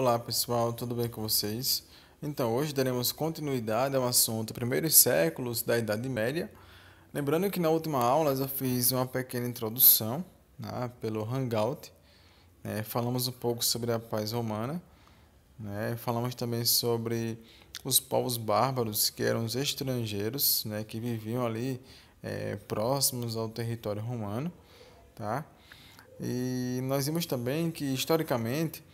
Olá pessoal, tudo bem com vocês? Então, hoje daremos continuidade ao assunto Primeiros Séculos da Idade Média. Lembrando que na última aula eu fiz uma pequena introdução né, pelo Hangout. Né, falamos um pouco sobre a paz romana. Né, falamos também sobre os povos bárbaros, que eram os estrangeiros né, que viviam ali é, próximos ao território romano. Tá? E nós vimos também que, historicamente,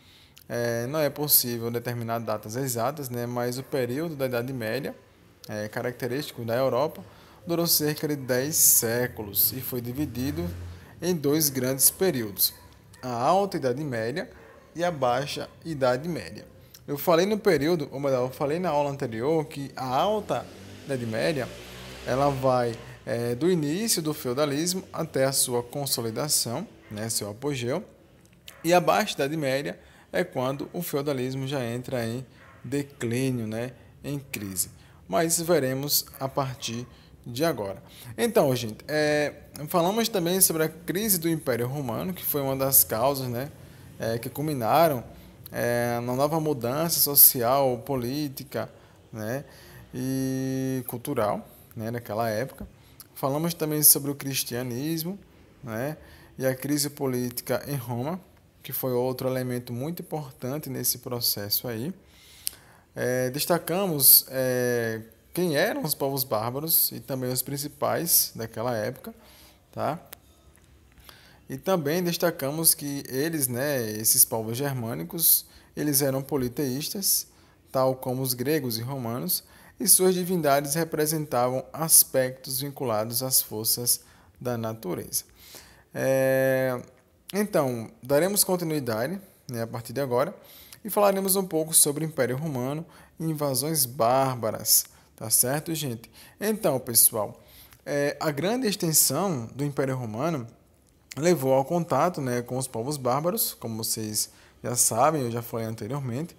é, não é possível determinar datas exatas, né, mas o período da Idade Média, é, característico da Europa, durou cerca de 10 séculos e foi dividido em dois grandes períodos, a Alta Idade Média e a Baixa Idade Média. Eu falei no período, ou melhor, eu falei na aula anterior que a Alta Idade Média ela vai é, do início do feudalismo até a sua consolidação, né, seu apogeu, e a Baixa Idade Média é quando o feudalismo já entra em declínio, né? em crise. Mas veremos a partir de agora. Então, gente, é, falamos também sobre a crise do Império Romano, que foi uma das causas né, é, que culminaram é, na nova mudança social, política né, e cultural né, naquela época. Falamos também sobre o cristianismo né, e a crise política em Roma, que foi outro elemento muito importante nesse processo aí. É, destacamos é, quem eram os povos bárbaros e também os principais daquela época, tá? E também destacamos que eles, né, esses povos germânicos, eles eram politeístas, tal como os gregos e romanos, e suas divindades representavam aspectos vinculados às forças da natureza. É, então, daremos continuidade né, a partir de agora e falaremos um pouco sobre o Império Romano e invasões bárbaras, tá certo, gente? Então, pessoal, é, a grande extensão do Império Romano levou ao contato né, com os povos bárbaros, como vocês já sabem, eu já falei anteriormente,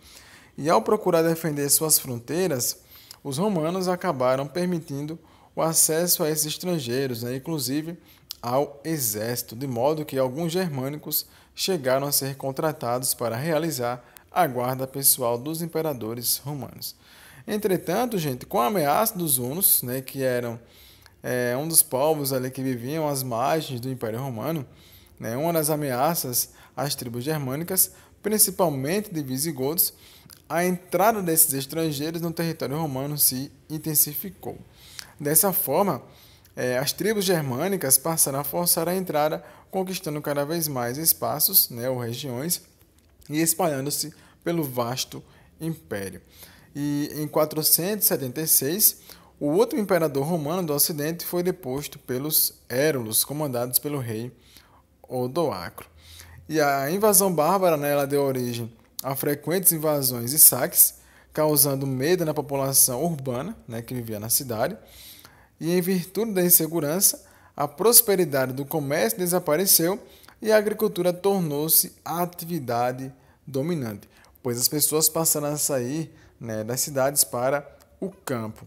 e ao procurar defender suas fronteiras, os romanos acabaram permitindo o acesso a esses estrangeiros, né, inclusive ao exército, de modo que alguns germânicos chegaram a ser contratados para realizar a guarda pessoal dos imperadores romanos. Entretanto, gente, com a ameaça dos hunos, né, que eram é, um dos povos ali que viviam às margens do Império Romano, né, uma das ameaças às tribos germânicas, principalmente de visigodos, a entrada desses estrangeiros no território romano se intensificou. Dessa forma, é, as tribos germânicas passaram a forçar a entrada, conquistando cada vez mais espaços né, ou regiões e espalhando-se pelo vasto império. E em 476, o outro imperador romano do Ocidente foi deposto pelos Érulos, comandados pelo rei Odoacro. E a invasão bárbara né, ela deu origem a frequentes invasões e saques, causando medo na população urbana né, que vivia na cidade e, em virtude da insegurança, a prosperidade do comércio desapareceu e a agricultura tornou-se a atividade dominante, pois as pessoas passaram a sair né, das cidades para o campo.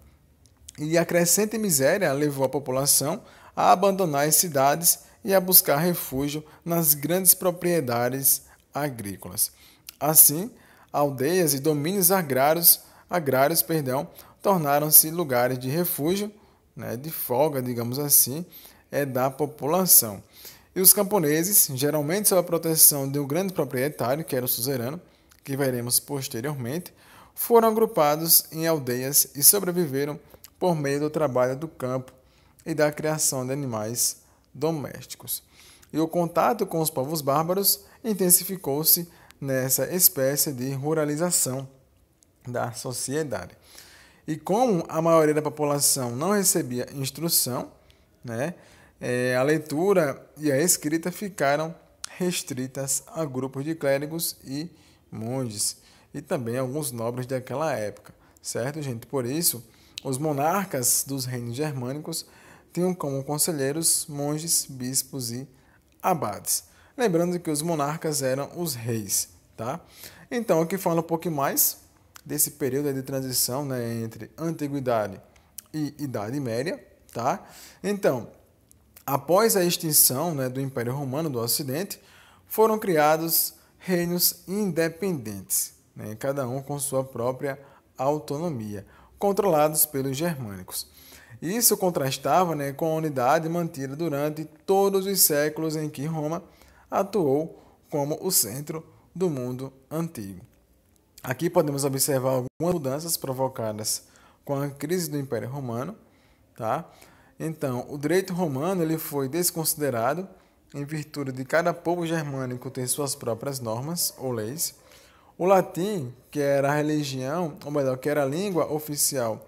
E a crescente miséria levou a população a abandonar as cidades e a buscar refúgio nas grandes propriedades agrícolas. Assim, aldeias e domínios agrários, agrários perdão, tornaram-se lugares de refúgio né, de folga, digamos assim, é da população. E os camponeses, geralmente sob a proteção de um grande proprietário, que era o suzerano, que veremos posteriormente, foram agrupados em aldeias e sobreviveram por meio do trabalho do campo e da criação de animais domésticos. E o contato com os povos bárbaros intensificou-se nessa espécie de ruralização da sociedade. E como a maioria da população não recebia instrução, né, é, a leitura e a escrita ficaram restritas a grupos de clérigos e monges, e também alguns nobres daquela época, certo, gente? Por isso, os monarcas dos reinos germânicos tinham como conselheiros monges, bispos e abades. Lembrando que os monarcas eram os reis, tá? Então, aqui fala um pouco mais desse período de transição né, entre antiguidade e Idade Média, tá? Então, após a extinção né, do Império Romano do Ocidente, foram criados reinos independentes, né, cada um com sua própria autonomia, controlados pelos germânicos. Isso contrastava né, com a unidade mantida durante todos os séculos em que Roma atuou como o centro do mundo antigo. Aqui podemos observar algumas mudanças provocadas com a crise do Império Romano, tá? Então, o direito romano ele foi desconsiderado em virtude de cada povo germânico ter suas próprias normas ou leis. O latim, que era a religião, ou melhor, que era a língua oficial,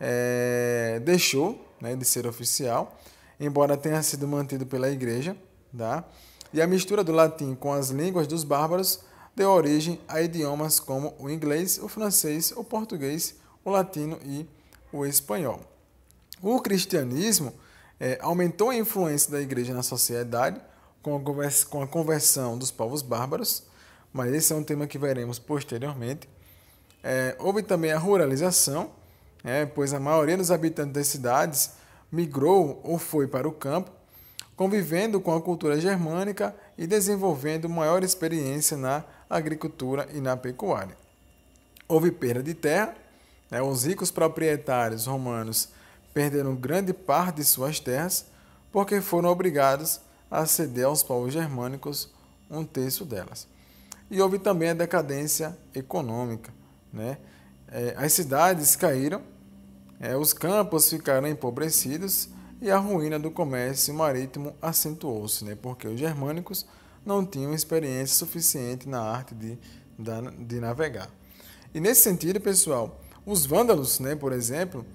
é, deixou né, de ser oficial, embora tenha sido mantido pela igreja, tá? E a mistura do latim com as línguas dos bárbaros deu origem a idiomas como o inglês, o francês, o português, o latino e o espanhol. O cristianismo é, aumentou a influência da igreja na sociedade com a conversão dos povos bárbaros, mas esse é um tema que veremos posteriormente. É, houve também a ruralização, é, pois a maioria dos habitantes das cidades migrou ou foi para o campo, convivendo com a cultura germânica e desenvolvendo maior experiência na agricultura e na pecuária. Houve perda de terra, né? os ricos proprietários romanos perderam grande parte de suas terras porque foram obrigados a ceder aos povos germânicos um terço delas. E houve também a decadência econômica. Né? É, as cidades caíram, é, os campos ficaram empobrecidos e a ruína do comércio marítimo acentuou-se, né? porque os germânicos não tinham experiência suficiente na arte de, de navegar. E nesse sentido, pessoal, os vândalos, né, por exemplo,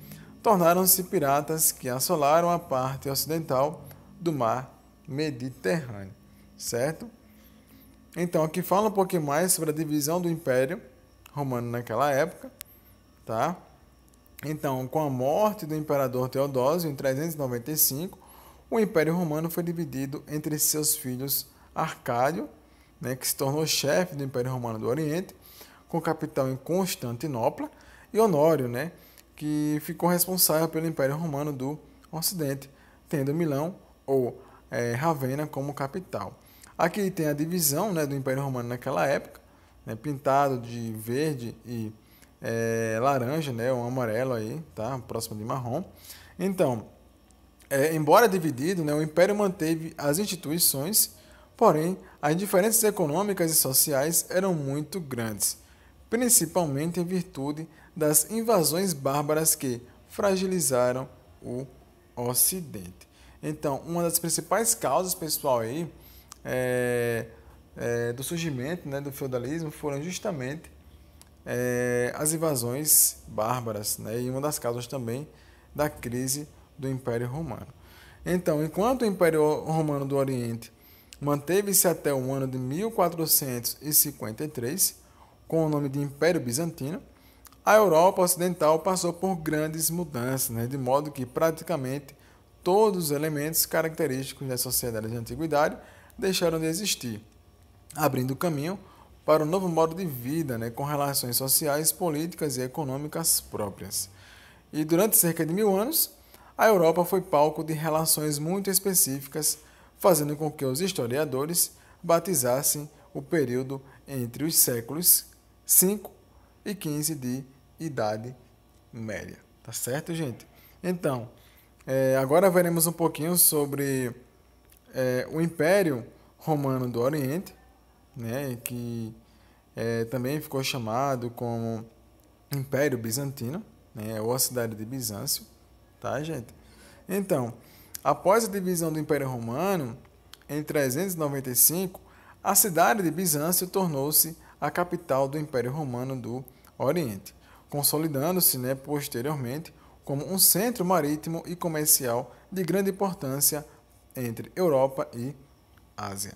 tornaram-se piratas que assolaram a parte ocidental do mar Mediterrâneo, certo? Então, aqui fala um pouquinho mais sobre a divisão do Império Romano naquela época, tá? Então, com a morte do imperador Teodósio em 395, o Império Romano foi dividido entre seus filhos Arcádio, né, que se tornou chefe do Império Romano do Oriente, com capital em Constantinopla, e Honório, né, que ficou responsável pelo Império Romano do Ocidente, tendo Milão ou é, Ravenna como capital. Aqui tem a divisão né, do Império Romano naquela época, né, pintado de verde e é, laranja, né, ou amarelo aí, tá, próximo de marrom. Então, é, embora dividido, né, o Império manteve as instituições Porém, as diferenças econômicas e sociais eram muito grandes, principalmente em virtude das invasões bárbaras que fragilizaram o Ocidente. Então, uma das principais causas, pessoal, aí, é, é, do surgimento né, do feudalismo foram justamente é, as invasões bárbaras, né, e uma das causas também da crise do Império Romano. Então, enquanto o Império Romano do Oriente manteve-se até o ano de 1453, com o nome de Império Bizantino, a Europa Ocidental passou por grandes mudanças, né? de modo que praticamente todos os elementos característicos das sociedades da antiguidade deixaram de existir, abrindo caminho para um novo modo de vida, né? com relações sociais, políticas e econômicas próprias. E durante cerca de mil anos, a Europa foi palco de relações muito específicas fazendo com que os historiadores batizassem o período entre os séculos 5 e 15 de Idade Média. Tá certo, gente? Então, é, agora veremos um pouquinho sobre é, o Império Romano do Oriente, né, que é, também ficou chamado como Império Bizantino, né, ou a cidade de Bizâncio, tá, gente? Então, Após a divisão do Império Romano, em 395, a cidade de Bizâncio tornou-se a capital do Império Romano do Oriente, consolidando-se né, posteriormente como um centro marítimo e comercial de grande importância entre Europa e Ásia.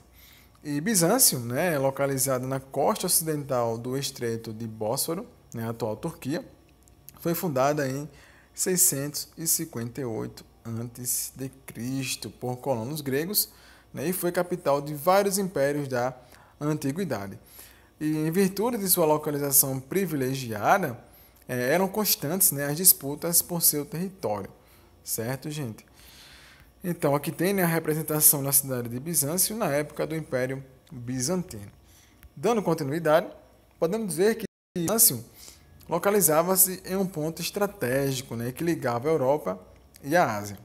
E Bizâncio né, é localizada na costa ocidental do Estreito de Bósforo, né, atual Turquia, foi fundada em 658 antes de Cristo por colonos gregos né, e foi capital de vários impérios da antiguidade. E em virtude de sua localização privilegiada, é, eram constantes né, as disputas por seu território, certo, gente? Então, aqui tem né, a representação da cidade de Bizâncio na época do Império Bizantino. Dando continuidade, podemos dizer que Bizâncio localizava-se em um ponto estratégico né, que ligava a Europa e a Ásia,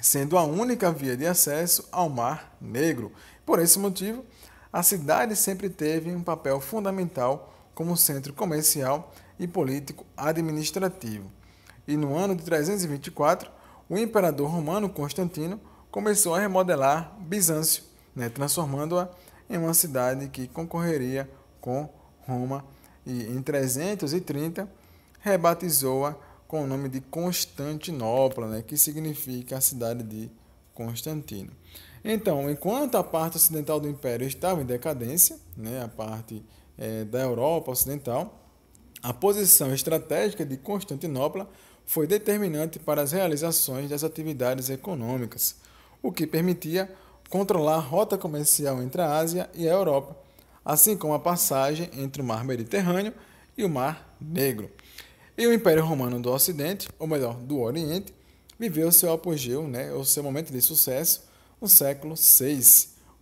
sendo a única via de acesso ao Mar Negro. Por esse motivo, a cidade sempre teve um papel fundamental como centro comercial e político administrativo. E no ano de 324, o imperador romano Constantino começou a remodelar Bizâncio, né, transformando-a em uma cidade que concorreria com Roma e em 330 rebatizou-a com o nome de Constantinopla, né, que significa a cidade de Constantino. Então, enquanto a parte ocidental do Império estava em decadência, né, a parte é, da Europa ocidental, a posição estratégica de Constantinopla foi determinante para as realizações das atividades econômicas, o que permitia controlar a rota comercial entre a Ásia e a Europa, assim como a passagem entre o Mar Mediterrâneo e o Mar Negro. E o Império Romano do Ocidente, ou melhor, do Oriente, viveu seu apogeu, né, o seu momento de sucesso, no século VI,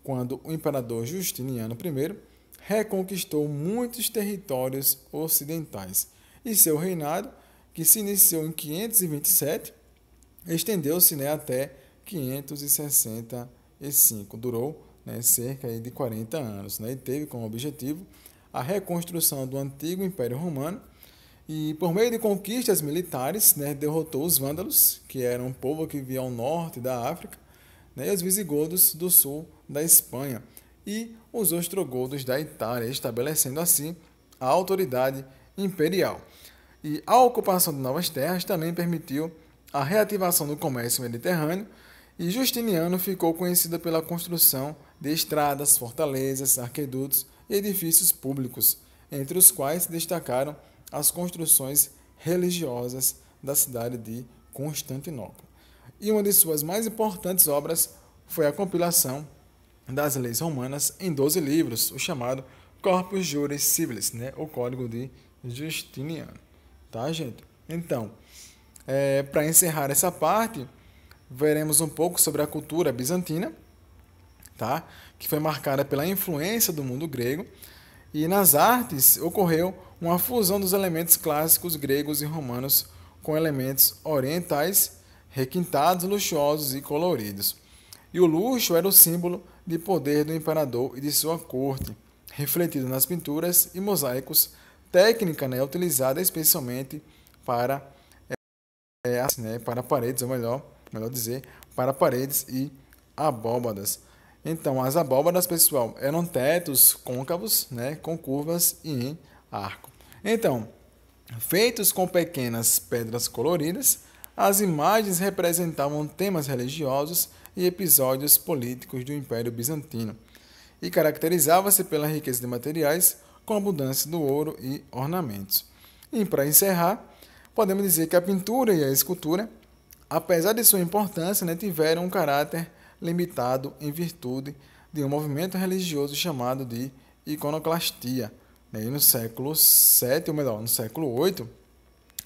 quando o imperador Justiniano I reconquistou muitos territórios ocidentais. E seu reinado, que se iniciou em 527, estendeu-se né, até 565. Durou né, cerca de 40 anos né, e teve como objetivo a reconstrução do antigo Império Romano e por meio de conquistas militares, né, derrotou os vândalos, que era um povo que vivia ao norte da África, né, e os visigodos do sul da Espanha, e os ostrogodos da Itália, estabelecendo assim a autoridade imperial. E a ocupação de novas terras também permitiu a reativação do comércio mediterrâneo, e Justiniano ficou conhecido pela construção de estradas, fortalezas, arquedutos e edifícios públicos, entre os quais destacaram as construções religiosas da cidade de Constantinopla. E uma de suas mais importantes obras foi a compilação das leis romanas em 12 livros, o chamado Corpus Juris Civilis, né? o Código de Justiniano. Tá, gente? Então, é, para encerrar essa parte, veremos um pouco sobre a cultura bizantina, tá? que foi marcada pela influência do mundo grego, e nas artes ocorreu uma fusão dos elementos clássicos gregos e romanos com elementos orientais requintados, luxuosos e coloridos. E o luxo era o símbolo de poder do imperador e de sua corte, refletido nas pinturas e mosaicos, técnica né, utilizada especialmente para, é, né, para paredes, ou melhor, melhor dizer, para paredes e abóbadas. Então, as abóbadas pessoal, eram tetos côncavos, né, com curvas e em arco. Então, feitos com pequenas pedras coloridas, as imagens representavam temas religiosos e episódios políticos do Império Bizantino e caracterizava-se pela riqueza de materiais com abundância do ouro e ornamentos. E para encerrar, podemos dizer que a pintura e a escultura, apesar de sua importância, né, tiveram um caráter limitado em virtude de um movimento religioso chamado de iconoclastia. Né? E no século VII, ou melhor, no século VIII,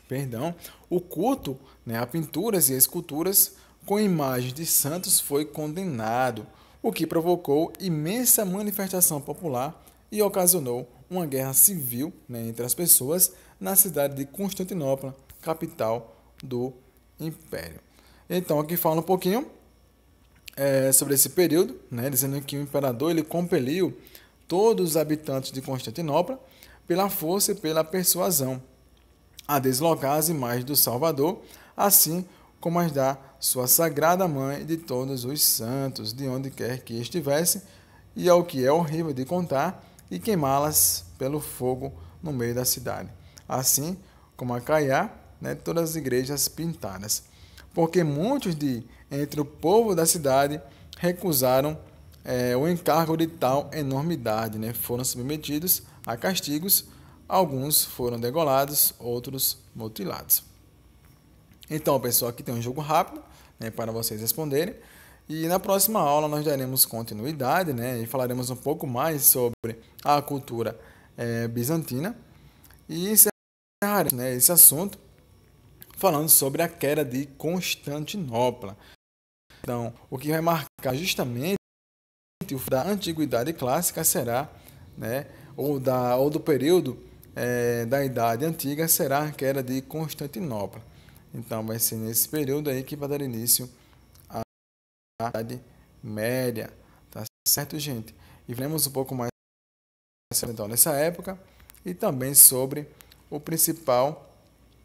perdão, o culto né, a pinturas e a esculturas com imagens de santos foi condenado, o que provocou imensa manifestação popular e ocasionou uma guerra civil né, entre as pessoas na cidade de Constantinopla, capital do Império. Então, aqui fala um pouquinho é, sobre esse período, né, dizendo que o imperador ele compeliu todos os habitantes de Constantinopla, pela força e pela persuasão, a deslocar as imagens do Salvador, assim como as da sua sagrada mãe e de todos os santos, de onde quer que estivesse, e ao que é horrível de contar, e queimá-las pelo fogo no meio da cidade. Assim como a Caiá, né, todas as igrejas pintadas porque muitos de entre o povo da cidade recusaram é, o encargo de tal enormidade, né? foram submetidos a castigos, alguns foram degolados, outros mutilados. Então, pessoal, aqui tem um jogo rápido né, para vocês responderem. E na próxima aula nós daremos continuidade né, e falaremos um pouco mais sobre a cultura é, bizantina. E encerraremos né, esse assunto falando sobre a queda de Constantinopla. Então, o que vai marcar justamente o da antiguidade clássica será, né, ou, da, ou do período é, da Idade Antiga será a queda de Constantinopla. Então, vai ser nesse período aí que vai dar início à Idade Média, tá certo, gente? E veremos um pouco mais então, nessa época e também sobre o principal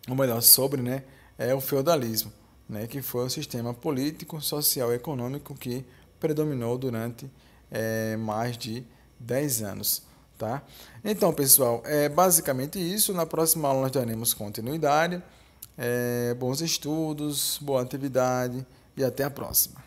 ou melhor, sobre, né, é o feudalismo, né, que foi o sistema político, social e econômico que predominou durante é, mais de 10 anos. Tá? Então, pessoal, é basicamente isso. Na próxima aula nós daremos continuidade. É, bons estudos, boa atividade e até a próxima.